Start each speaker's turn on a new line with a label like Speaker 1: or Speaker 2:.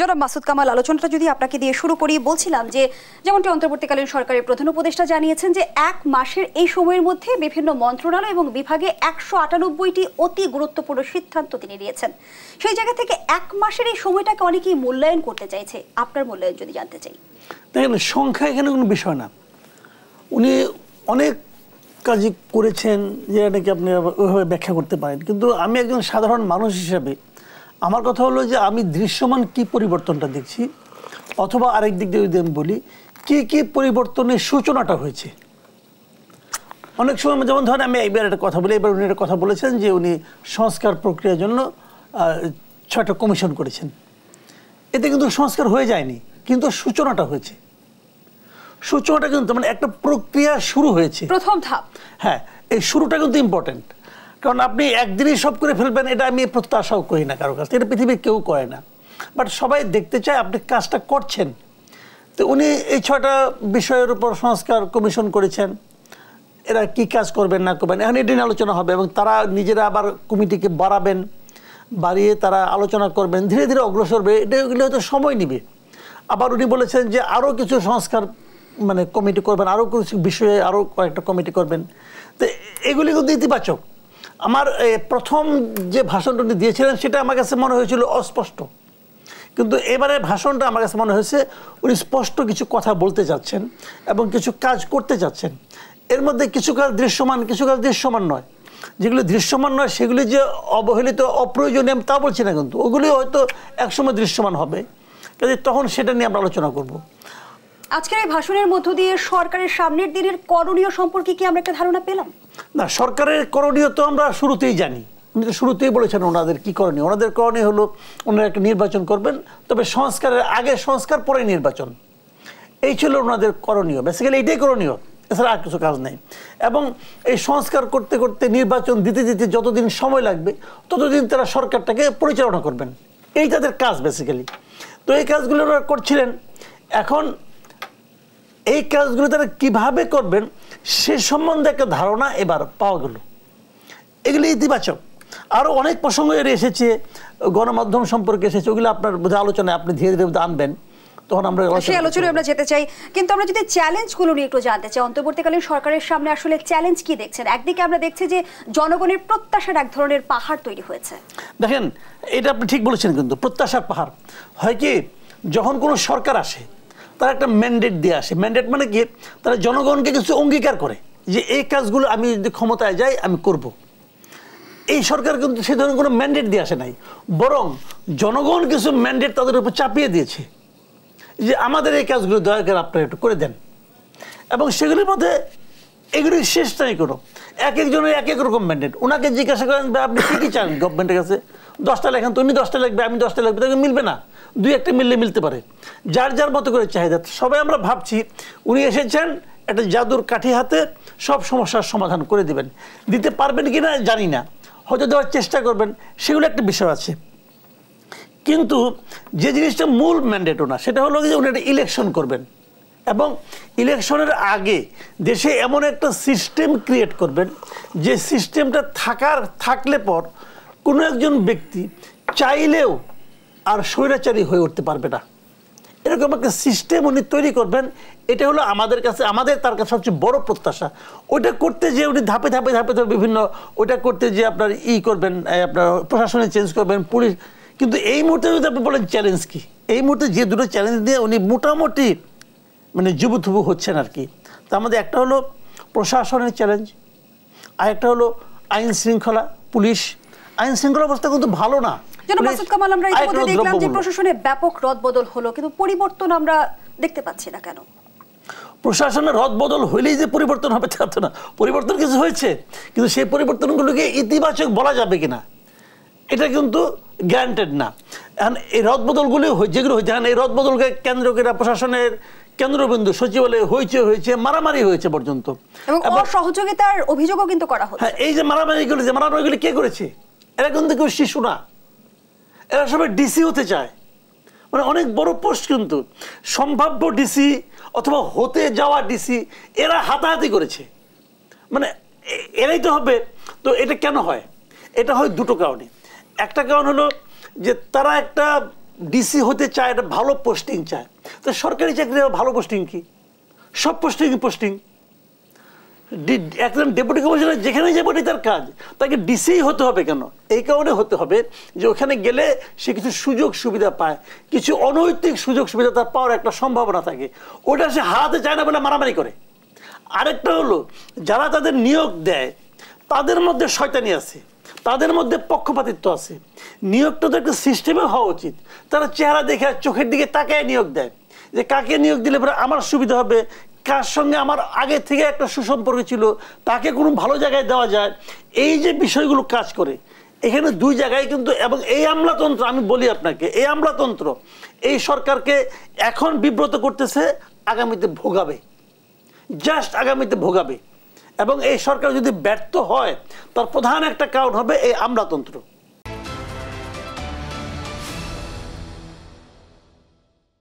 Speaker 1: জনাব মাসুদ কামাল আলোচনাটা যদি আপনাকে দিয়ে শুরু করি বলছিলাম যে যেমনটি অন্তর্বর্তীকালীন সরকারের প্রধান উপদেষ্টা জানিয়েছেন যে এক মাসের এই সময়ের মধ্যে বিভিন্ন মন্ত্রণালয় এবং বিভাগে একশো আটানব্বইটি অতি গুরুত্বপূর্ণ সিদ্ধান্ত তিনি নিয়েছেন সেই জায়গা থেকে এক মাসের এই সময়টাকে অনেকেই মূল্যায়ন করতে চাইছে আপনার মূল্যায়ন যদি জানতে চাই
Speaker 2: দেখেন সংখ্যা এখানে কোনো বিষয় না উনি অনেক কাজই করেছেন যে নাকি আপনি ওইভাবে ব্যাখ্যা করতে পারেন কিন্তু আমি একজন সাধারণ মানুষ হিসাবে আমার কথা হলো যে আমি দৃশ্যমান কি পরিবর্তনটা দেখছি অথবা আরেক দিক দিয়ে যদি আমি বলি কি কি পরিবর্তনের সূচনাটা হয়েছে অনেক সময় যেমন ধরেন আমি এইবার একটা কথা বলি এবার উনি একটা কথা বলেছেন যে উনি সংস্কার প্রক্রিয়ার জন্য ছয়টা কমিশন করেছেন এতে কিন্তু সংস্কার হয়ে যায়নি কিন্তু সূচনাটা হয়েছে সূচনাটা কিন্তু মানে একটা প্রক্রিয়া শুরু হয়েছে প্রথম ধাপ হ্যাঁ এই শুরুটা কিন্তু ইম্পর্টেন্ট কারণ আপনি একদিনই সব করে ফেলবেন এটা আমি প্রত্যাশাও করি না কারো কাছ এটা পৃথিবীর কেউ করে না বাট সবাই দেখতে চায় আপনি কাজটা করছেন তো উনি এই ছয়টা বিষয়ের উপর সংস্কার কমিশন করেছেন এরা কি কাজ করবেন না করবেন এখন এটি আলোচনা হবে এবং তারা নিজেরা আবার কমিটিকে বাড়াবেন বাড়িয়ে তারা আলোচনা করবেন ধীরে ধীরে অগ্রসর হবে এটা এগুলো হয়তো সময় নেবে আবার উনি বলেছেন যে আরও কিছু সংস্কার মানে কমিটি করবেন আরও কিছু বিষয়ে আরও কয়েকটা কমিটি করবেন তো এগুলি কিন্তু ইতিবাচক আমার প্রথম যে ভাষণটা উনি দিয়েছিলেন সেটা আমার কাছে মনে হয়েছিল অস্পষ্ট কিন্তু এবারে ভাষণটা আমার কাছে মনে হয়েছে উনি স্পষ্ট কিছু কথা বলতে চাচ্ছেন এবং কিছু কাজ করতে চাচ্ছেন এর মধ্যে কিছু কাজ দৃশ্যমান কিছু কাজ দৃশ্যমান নয় যেগুলি দৃশ্যমান নয় সেগুলি যে অবহেলিত অপ্রয়োজনীয় আমি তা বলছি না কিন্তু ওগুলি হয়তো একসময় দৃশ্যমান হবে কাজে তখন সেটা নিয়ে আমরা আলোচনা করব
Speaker 1: আজকের এই ভাষণের মধ্য দিয়ে সরকারের সামনের দিনের করণীয় সম্পর্কে কি আমরা একটা ধারণা পেলাম
Speaker 2: না সরকারের করণীয় তো আমরা শুরুতেই জানি উনি তো শুরুতেই বলেছেন ওনাদের কী করণীয় ওনাদের করণীয় হলো ওনারা একটা নির্বাচন করবেন তবে সংস্কারের আগে সংস্কার পরে নির্বাচন এই ছিল ওনাদের করণীয় বেসিক্যালি এইটাই করণীয় এছাড়া আর কিছু কাজ নেই এবং এই সংস্কার করতে করতে নির্বাচন দিতে দিতে যতদিন সময় লাগবে ততদিন তারা সরকারটাকে পরিচালনা করবেন এই তাদের কাজ বেসিক্যালি তো এই কাজগুলো ওনারা করছিলেন এখন এই কাজগুলো তারা কিভাবে করবেন সে সম্বন্ধে একটা ধারণা এবার পাওয়া গেল এগুলি ইতিবাচক আরও অনেক প্রসঙ্গ এর এসেছে গণমাধ্যম সম্পর্কে এসেছে ওগুলো আপনার বোধহয় আলোচনায় আপনি ধীরে ধীরে আনবেন তখন আমরা সেই আলোচনায় আমরা
Speaker 1: যেতে চাই কিন্তু আমরা যদি চ্যালেঞ্জগুলো নিয়ে একটু জানতে চাই সরকারের সামনে আসলে চ্যালেঞ্জ দেখছেন একদিকে আমরা দেখছি যে জনগণের প্রত্যাশার এক ধরনের পাহাড় তৈরি হয়েছে
Speaker 2: দেখেন এটা আপনি ঠিক বলেছেন কিন্তু প্রত্যাশার পাহাড় হয় কি যখন কোনো সরকার আসে তারা একটা ম্যান্ডেট দিয়ে আসে ম্যান্ডেট মানে কি তারা জনগণকে কিছু অঙ্গীকার করে যে এই কাজগুলো আমি যদি ক্ষমতায় যাই আমি করব। এই সরকার কিন্তু সে ধরনের কোনো ম্যান্ডেট দিয়ে আসে নাই বরং জনগণ কিছু ম্যান্ডেট তাদের উপর চাপিয়ে দিয়েছে যে আমাদের এই কাজগুলো দয়া করে আপনারা একটু করে দেন এবং সেগুলির মধ্যে এগুলি শেষ নাই কোনো এক একজনের এক এক রকম ম্যান্ডেট ওনাকে জিজ্ঞাসা করেন আপনি কী কী চান গভর্নমেন্টের কাছে দশটা লেখেন তুমি দশটা লিখবে আমি দশটা লেখবে তাকে মিলবে না দুই একটা মিললে মিলতে পারে যার যার মতো করে চাহিদা সবাই আমরা ভাবছি উনি এসেছেন একটা জাদুর কাঠি হাতে সব সমস্যার সমাধান করে দিবেন দিতে পারবেন কি না জানি না হয়তো দেওয়ার চেষ্টা করবেন সেগুলো একটা বিষয় আছে কিন্তু যে জিনিসটা মূল ম্যান্ডেট ওনা সেটা হলো যে উনি একটা ইলেকশন করবেন এবং ইলেকশনের আগে দেশে এমন একটা সিস্টেম ক্রিয়েট করবেন যে সিস্টেমটা থাকার থাকলে পর কোনো একজন ব্যক্তি চাইলেও আর স্বৈরাচারী হয়ে উঠতে পারবে না এরকম একটা সিস্টেম উনি তৈরি করবেন এটা হলো আমাদের কাছে আমাদের তার কাছে সবচেয়ে বড় প্রত্যাশা ওইটা করতে যে উনি ধাপে ধাপে ধাপে ধাপে বিভিন্ন ওইটা করতে যে আপনার ই করবেন আপনার প্রশাসনে চেঞ্জ করবেন পুলিশ কিন্তু এই মুহূর্তে যদি আপনি বলেন চ্যালেঞ্জ কী এই মুহূর্তে যে দুটো চ্যালেঞ্জ নিয়ে উনি মোটামুটি মানে থুবু হচ্ছেন আর কি তার মধ্যে একটা হলো প্রশাসনের চ্যালেঞ্জ আর একটা হলো আইন শৃঙ্খলা পুলিশ আইন শৃঙ্খলা অবস্থা কিন্তু ভালো না মানে প্রশাসনের ইতিবাচক বলা যাবে কিনা এটা কিন্তু গ্যারান্টেড না এই রদবদলগুলি যেগুলো হয়েছে এই রদবদলকে কেন্দ্র করে প্রশাসনের কেন্দ্রবিন্দু সচিবালয়ে হয়েছে হয়েছে মারামারি হয়েছে পর্যন্ত
Speaker 1: এবং সহযোগিতার অভিযোগও কিন্তু করা হচ্ছে
Speaker 2: হ্যাঁ, এই যে মারামারিগুলো যে মারামারিগুলি কে করেছে এরা কিন্তু কেউ শিশু না এরা সবাই ডিসি হতে চায় মানে অনেক বড় পোস্ট কিন্তু সম্ভাব্য ডিসি অথবা হতে যাওয়া ডিসি এরা হাতাহাতি করেছে মানে এরাই তো হবে তো এটা কেন হয় এটা হয় দুটো কারণে একটা কারণ হলো যে তারা একটা ডিসি হতে চায় একটা ভালো পোস্টিং চায় তো সরকারি চাকরি ভালো পোস্টিং কি সব পোস্টিং পোস্টিং একজন ডেপুটি কমিশনার যেখানে যাবে ওটাই তার কাজ তাকে ডিসি হতে হবে কেন এই কারণে হতে হবে যে ওখানে গেলে সে কিছু সুযোগ সুবিধা পায় কিছু অনৈতিক সুযোগ সুবিধা তার পাওয়ার একটা সম্ভাবনা থাকে ওটা সে হারাতে চায় না বলে মারামারি করে আরেকটা হলো যারা তাদের নিয়োগ দেয় তাদের মধ্যে শয়তানি আছে তাদের মধ্যে পক্ষপাতিত্ব আছে নিয়োগটা তো একটা সিস্টেমে হওয়া উচিত তারা চেহারা দেখে চোখের দিকে তাকায় নিয়োগ দেয় যে কাকে নিয়োগ দিলে পরে আমার সুবিধা হবে কার সঙ্গে আমার আগে থেকে একটা সুসম্পর্ক ছিল তাকে কোনো ভালো জায়গায় দেওয়া যায় এই যে বিষয়গুলো কাজ করে এখানে দুই জায়গায় কিন্তু এবং এই আমলাতন্ত্র আমি বলি আপনাকে এই আমলাতন্ত্র এই সরকারকে এখন বিব্রত করতেছে আগামীতে ভোগাবে জাস্ট আগামীতে ভোগাবে এবং এই সরকার যদি ব্যর্থ হয় তার প্রধান একটা কারণ হবে এই আমলাতন্ত্র